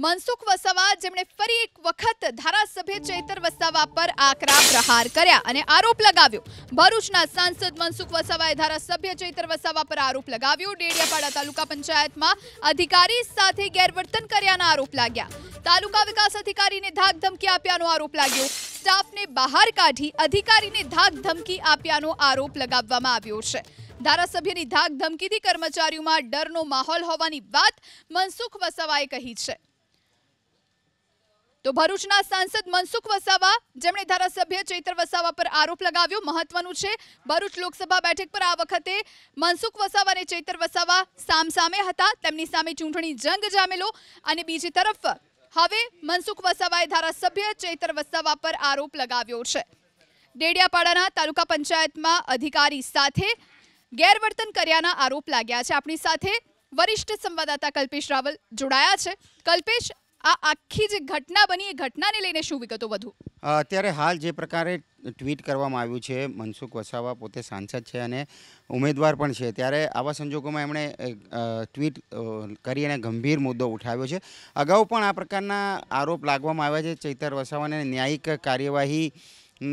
મનસુખ વસાવા જેમણે ફરી એક વખત ધારાસભ્ય ચૈતર વસાવા પર આકરા પ્રહાર કર્યા અને આરોપ લગાવ્યો ભરૂચના સાંસદ મનસુખ વસાવાએ ધારાસભ્ય ચૈતર વસાવા પર આરોપ લગાવ્યો ડેડિયાપાડા તાલુકા પંચાયતમાં અધિકારી સાથે ગેરવર્તન કર્યાના આરોપ લાગ્યા તાલુકા વિકાસ અધિકારીને ધાક ધમકી આપ્યાનો આરોપ લાગ્યો સ્ટાફને બહાર કાઢી અધિકારીને ધાક ધમકી આપ્યાનો આરોપ લગાવવામાં આવ્યો છે ધારાસભ્યની ધાક ધમકીથી કર્મચારીઓમાં ડરનો માહોલ હોવાની વાત મનસુખ વસાવાએ કહી છે તો ભરૂચના સાંસદ મનસુખ વસાવા જેમણે ધારાસભ્ય ચૈતર વસાવા પર આરોપ લગાવ્યો મહત્વનું છે ભરૂચ લોકસભા બેઠક પર આ વખતે મનસુખ વસાવા અને ચૈતર વસાવા સામસામે હતા તેમની સામે ચૂંટણી જંગ જામેલો અને બીજી તરફ હવે મનસુખ વસાવાએ ધારાસભ્ય ચૈતર વસાવા પર આરોપ લગાવ્યો છે ડેડિયાપાડાના તાલુકા પંચાયતમાં અધિકારી સાથે ગેરવર્તન કર્યાના આરોપ લાગ્યા છે આપણી સાથે વરિષ્ઠ સંવાદદાતા કલ્પેશ રાવલ જોડાયા છે કલ્પેશ આ આખી જે ઘટના બની એ ઘટનાને લઈને શું વિગતો વધુ અત્યારે હાલ જે પ્રકારે ટ્વીટ કરવામાં આવ્યું છે મનસુખ વસાવા પોતે સાંસદ છે અને ઉમેદવાર પણ છે ત્યારે આવા સંજોગોમાં એમણે ટ્વીટ કરી અને ગંભીર મુદ્દો ઉઠાવ્યો છે અગાઉ પણ આ પ્રકારના આરોપ લાગવામાં આવ્યા છે ચૈતર વસાવાને ન્યાયિક કાર્યવાહી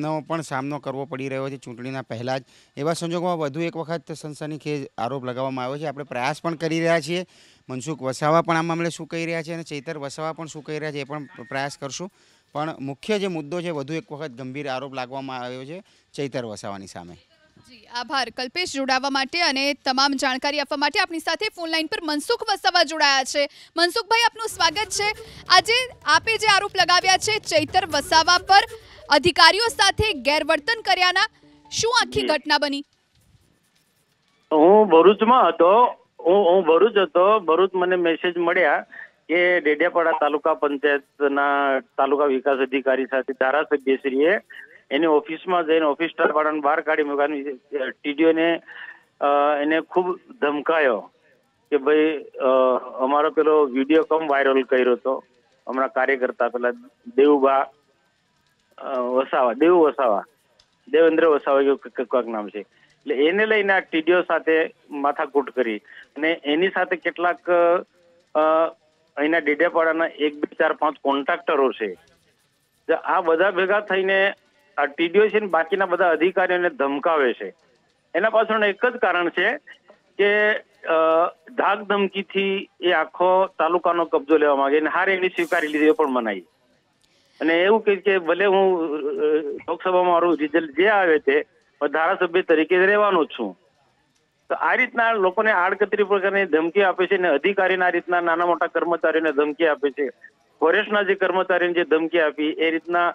નો પણ સામનો કરવો પડી રહ્યો છે ચૂંટણીના પહેલાં જ એવા સંજોગોમાં વધુ એક વખત સનસનીખેજ આરોપ લગાવવામાં આવ્યો છે આપણે પ્રયાસ પણ કરી રહ્યા છીએ મનસુખ વસાવા પણ આ મામલે શું કહી રહ્યા છે અને ચૈતર વસાવા પણ શું કહી રહ્યા છે એ પણ પ્રયાસ કરશું પણ મુખ્ય જે મુદ્દો છે વધુ એક વખત ગંભીર આરોપ લાગવામાં આવ્યો છે ચૈતર વસાવાની સામે આભાર કલ્પેશ જોડાવા માટે અને તમામ જાણકારી આપવા માટે આપણી સાથે ફોન લાઈન પર મનસુખ વસાવા જોડાયા છે મનસુખભાઈ આપનું સ્વાગત છે આજે આપે જે આરોપ લગાવ્યા છે ચૈતર વસાવા પર અધિકારીઓ સાથે ગેરવર્તન કર્યાના શું આખી ઘટના બની હું ભરૂચમાં હતો હું હું ભરૂચ હતો ભરૂચ મને મેસેજ મળ્યા કે ડેડિયાપાડા તાલુકા પંચાયતના તાલુકા વિકાસ અધિકારી સાથે ધારાસભ્યશ્રીએ એની ઓફિસમાં જઈને ઓફિસ સ્ટાફવાળાને બહાર કાઢી મૂકવાની ટીડીઓને એને ખૂબ ધમકાયો કે ભાઈ અમારો પેલો વિડીયો કમ વાયરલ કર્યો હતો હમણાં કાર્યકર્તા પેલા દેવુબા વસાવા દેવ વસાવા દેવેન્દ્ર વસાવાયો કોઈક નામ છે એટલે એને લઈને આ ટીડીઓ સાથે માથાકૂટ કરી અને એની સાથે કેટલાક અહીંના ડેડિયાપાડાના એક બે ચાર પાંચ કોન્ટ્રાક્ટરો છે આ બધા ભેગા થઈને આ ટીડીઓ છે ને બાકીના બધા અધિકારીઓને ધમકાવે છે એના પાછળનું એક જ કારણ છે કે ધાક ધમકીથી એ આખો તાલુકાનો કબજો લેવા માંગે અને હારે એની સ્વીકારી લીધી એ પણ મનાઈ અને એવું કહી કે ભલે હું લોકસભામાં મારું રિઝલ્ટ જે આવે તે ધારાસભ્ય તરીકે રહેવાનો છું તો આ રીતના લોકોને આડકતરી પ્રકારની ધમકી આપે છે અને અધિકારીને આ રીતના નાના મોટા કર્મચારીઓને ધમકી આપે છે ફોરેસ્ટના જે કર્મચારીને જે ધમકી આપી એ રીતના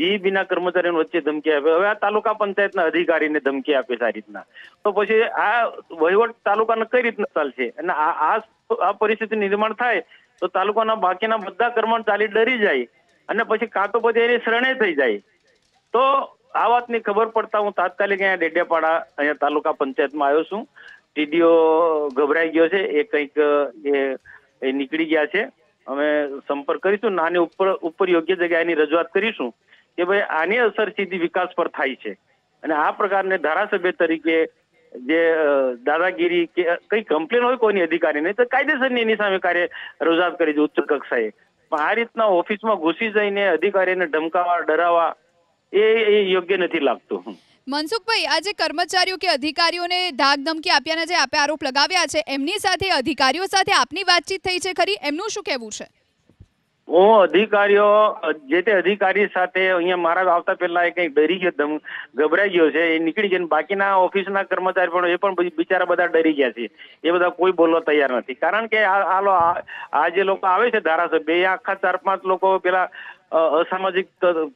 જી બીના કર્મચારીઓ વચ્ચે ધમકી આપે હવે આ તાલુકા પંચાયતના અધિકારીને ધમકી આપે છે આ રીતના તો પછી આ વહીવટ તાલુકાને કઈ રીતના ચાલશે અને આ આ પરિસ્થિતિ નિર્માણ થાય તો તાલુકાના બાકીના બધા કર્મચારી ડરી જાય અને પછી કાં તો પછી એની શરણે થઈ જાય તો આ વાતની ખબર પડતા હું તાત્કાલિક અહીંયા ડેડિયાપાડા અહીંયા તાલુકા પંચાયતમાં આવ્યો છું ટીડીઓ ગભરાઈ ગયો છે એ કંઈક એ નીકળી ગયા છે અમે સંપર્ક કરીશું નાની ઉપર ઉપર યોગ્ય જગ્યાએની રજૂઆત કરીશું કે ભાઈ આની અસર સીધી વિકાસ પર થાય છે અને આ પ્રકારને ધારાસભ્ય તરીકે જે દાદાગીરી કે કઈ કમ્પ્લેન હોય કોઈની નહીં તો કાયદેસરની એની સામે કાર્ય રજૂઆત કરી છે ઉચ્ચ કક્ષાએ ભાડીતના ઓફિસમાં ઘૂસી જઈને અધિકારીને ધમકાવા ડરાવવા એ એ યોગ્ય નથી લાગતું મનસુખભાઈ આજે કર્મચારીઓ કે અધિકારીઓને ધાક ધમકી આપ્યાના જે આપે આરોપ લગાવ્યા છે એમની સાથે અધિકારીઓ સાથે આપની વાતચીત થઈ છે ખરી એમનું શું કહેવું છે હું અધિકારીઓ જે તે અધિકારી સાથે અહીંયા મારા આવતા પહેલા એ કંઈક ડરી ગયો ગભરાઈ ગયો છે એ નીકળી ગયો બાકીના ઓફિસના કર્મચારી પણ એ પણ બિચારા બધા ડરી ગયા છે એ બધા કોઈ બોલવા તૈયાર નથી કારણ કે આ આ જે લોકો આવે છે ધારાસભ્ય એ આખા ચાર પાંચ લોકો પેલા અસામાજિક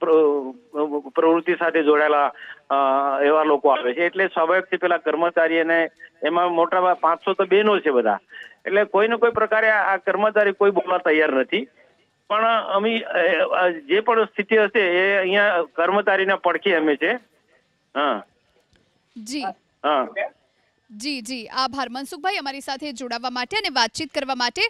પ્રવૃત્તિ સાથે જોડાયેલા એવા લોકો આવે છે એટલે સ્વાભાવિકથી પેલા કર્મચારી અને એમાં મોટા પાંચસો તો બેનો છે બધા એટલે કોઈને કોઈ પ્રકારે આ કર્મચારી કોઈ બોલવા તૈયાર નથી પણ અમે જે પણ સ્થિતિ હશે એ અહીંયા કર્મચારીના પડખે અમે છે હા જી હા જી જી આભાર મનસુખભાઈ અમારી સાથે જોડાવા માટે અને વાતચીત કરવા માટે